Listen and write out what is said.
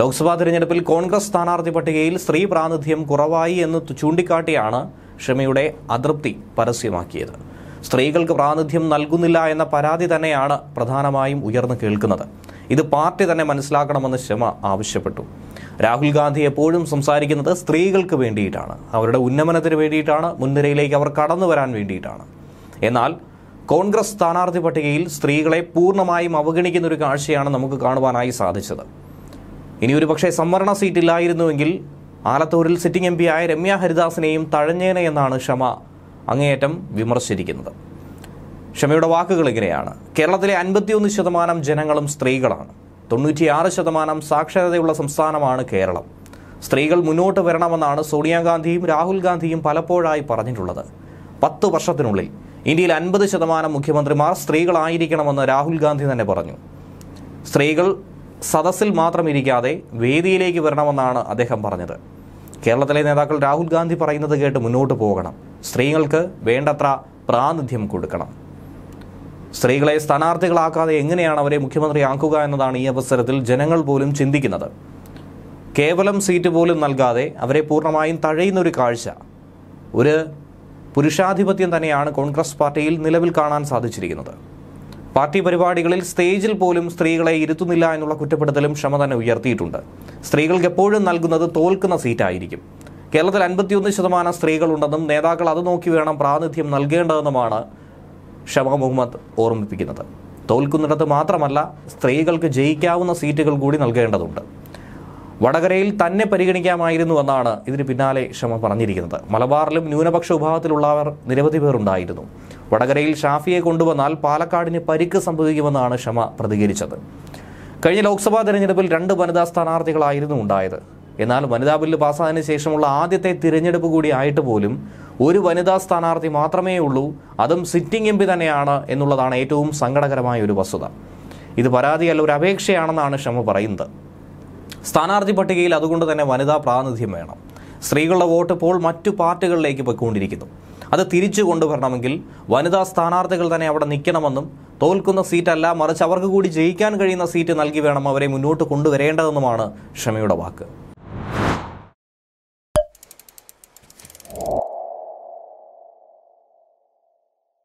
ലോക്സഭാ തിരഞ്ഞെടുപ്പിൽ കോൺഗ്രസ് സ്ഥാനാർത്ഥി പട്ടികയിൽ സ്ത്രീ പ്രാതിനിധ്യം കുറവായി എന്ന് ചൂണ്ടിക്കാട്ടിയാണ് ഷമിയുടെ അതൃപ്തി പരസ്യമാക്കിയത് സ്ത്രീകൾക്ക് പ്രാതിനിധ്യം നൽകുന്നില്ല എന്ന പരാതി തന്നെയാണ് പ്രധാനമായും ഉയർന്നു കേൾക്കുന്നത് ഇത് പാർട്ടി തന്നെ മനസ്സിലാക്കണമെന്ന് ഷമ ആവശ്യപ്പെട്ടു രാഹുൽ ഗാന്ധി എപ്പോഴും സംസാരിക്കുന്നത് സ്ത്രീകൾക്ക് വേണ്ടിയിട്ടാണ് അവരുടെ ഉന്നമനത്തിന് വേണ്ടിയിട്ടാണ് മുൻനിരയിലേക്ക് അവർ കടന്നു വരാൻ വേണ്ടിയിട്ടാണ് എന്നാൽ കോൺഗ്രസ് സ്ഥാനാർത്ഥി പട്ടികയിൽ സ്ത്രീകളെ പൂർണ്ണമായും അവഗണിക്കുന്ന ഒരു കാഴ്ചയാണ് നമുക്ക് കാണുവാനായി സാധിച്ചത് ഇനി ഒരു പക്ഷേ സംവരണ സീറ്റില്ലായിരുന്നുവെങ്കിൽ ആലത്തൂരിൽ സിറ്റിംഗ് എം പിയായ രമ്യ ഹരിദാസിനെയും തഴഞ്ഞേനെ എന്നാണ് ക്ഷമ അങ്ങേയറ്റം വിമർശിച്ചിരിക്കുന്നത് ക്ഷമയുടെ വാക്കുകൾ ഇങ്ങനെയാണ് കേരളത്തിലെ അൻപത്തിയൊന്ന് ശതമാനം ജനങ്ങളും സ്ത്രീകളാണ് തൊണ്ണൂറ്റിയാറ് ശതമാനം സാക്ഷരതയുള്ള സംസ്ഥാനമാണ് കേരളം സ്ത്രീകൾ മുന്നോട്ട് വരണമെന്നാണ് സോണിയാഗാന്ധിയും രാഹുൽ ഗാന്ധിയും പലപ്പോഴായി പറഞ്ഞിട്ടുള്ളത് പത്ത് വർഷത്തിനുള്ളിൽ ഇന്ത്യയിൽ അൻപത് ശതമാനം മുഖ്യമന്ത്രിമാർ സ്ത്രീകളായിരിക്കണമെന്ന് രാഹുൽ ഗാന്ധി തന്നെ പറഞ്ഞു സ്ത്രീകൾ സദസ്സിൽ മാത്രം ഇരിക്കാതെ വേദിയിലേക്ക് വരണമെന്നാണ് അദ്ദേഹം പറഞ്ഞത് കേരളത്തിലെ നേതാക്കൾ രാഹുൽ ഗാന്ധി പറയുന്നത് കേട്ട് മുന്നോട്ട് പോകണം സ്ത്രീകൾക്ക് വേണ്ടത്ര പ്രാതിനിധ്യം കൊടുക്കണം സ്ത്രീകളെ സ്ഥാനാർത്ഥികളാക്കാതെ എങ്ങനെയാണ് അവരെ മുഖ്യമന്ത്രി ആക്കുക എന്നതാണ് ഈ അവസരത്തിൽ ജനങ്ങൾ പോലും ചിന്തിക്കുന്നത് കേവലം സീറ്റ് പോലും നൽകാതെ അവരെ പൂർണ്ണമായും തഴയുന്നൊരു കാഴ്ച ഒരു പുരുഷാധിപത്യം തന്നെയാണ് കോൺഗ്രസ് പാർട്ടിയിൽ നിലവിൽ കാണാൻ സാധിച്ചിരിക്കുന്നത് പാർട്ടി പരിപാടികളിൽ സ്റ്റേജിൽ പോലും സ്ത്രീകളെ ഇരുത്തുന്നില്ല എന്നുള്ള കുറ്റപ്പെടുത്തലും ക്ഷമ തന്നെ ഉയർത്തിയിട്ടുണ്ട് സ്ത്രീകൾക്ക് എപ്പോഴും നൽകുന്നത് തോൽക്കുന്ന സീറ്റായിരിക്കും കേരളത്തിൽ അൻപത്തിയൊന്ന് ശതമാനം സ്ത്രീകളുണ്ടെന്നും നേതാക്കൾ അത് നോക്കി വേണം പ്രാതിനിധ്യം നൽകേണ്ടതെന്നുമാണ് ഷമ മുഹമ്മദ് ഓർമ്മിപ്പിക്കുന്നത് തോൽക്കുന്നിടത്ത് മാത്രമല്ല സ്ത്രീകൾക്ക് ജയിക്കാവുന്ന സീറ്റുകൾ കൂടി നൽകേണ്ടതുണ്ട് വടകരയിൽ തന്നെ എന്നാണ് ഇതിന് പിന്നാലെ ക്ഷമ പറഞ്ഞിരിക്കുന്നത് മലബാറിലും ന്യൂനപക്ഷ വിഭാഗത്തിലുള്ളവർ നിരവധി പേരുണ്ടായിരുന്നു വടകരയിൽ ഷാഫിയെ കൊണ്ടുവന്നാൽ പാലക്കാടിന് പരിക്ക് സംഭവിക്കുമെന്നാണ് ഷമ പ്രതികരിച്ചത് കഴിഞ്ഞ ലോക്സഭാ തെരഞ്ഞെടുപ്പിൽ രണ്ട് വനിതാ സ്ഥാനാർത്ഥികളായിരുന്നു ഉണ്ടായത് എന്നാൽ വനിതാ ബില്ല് പാസ്സായതിനു ശേഷമുള്ള ആദ്യത്തെ തിരഞ്ഞെടുപ്പ് കൂടി ആയിട്ട് പോലും ഒരു വനിതാ സ്ഥാനാർത്ഥി മാത്രമേ ഉള്ളൂ അതും സിറ്റിംഗ് എം പി തന്നെയാണ് എന്നുള്ളതാണ് ഏറ്റവും സങ്കടകരമായ ഒരു വസ്തുത ഇത് പരാതിയല്ല ഒരു അപേക്ഷയാണെന്നാണ് ഷമ പറയുന്നത് സ്ഥാനാർത്ഥി പട്ടികയിൽ അതുകൊണ്ട് തന്നെ വനിതാ പ്രാതിനിധ്യം വേണം സ്ത്രീകളുടെ വോട്ട് ഇപ്പോൾ മറ്റു പാർട്ടികളിലേക്ക് പോയിക്കൊണ്ടിരിക്കുന്നു അത് തിരിച്ചു കൊണ്ടുവരണമെങ്കിൽ വനിതാ സ്ഥാനാർത്ഥികൾ തന്നെ അവിടെ നിൽക്കണമെന്നും തോൽക്കുന്ന സീറ്റല്ല മറിച്ച് അവർക്ക് കൂടി ജയിക്കാൻ കഴിയുന്ന സീറ്റ് നൽകി വേണം അവരെ മുന്നോട്ട് കൊണ്ടുവരേണ്ടതെന്നുമാണ് ഷമിയുടെ വാക്ക്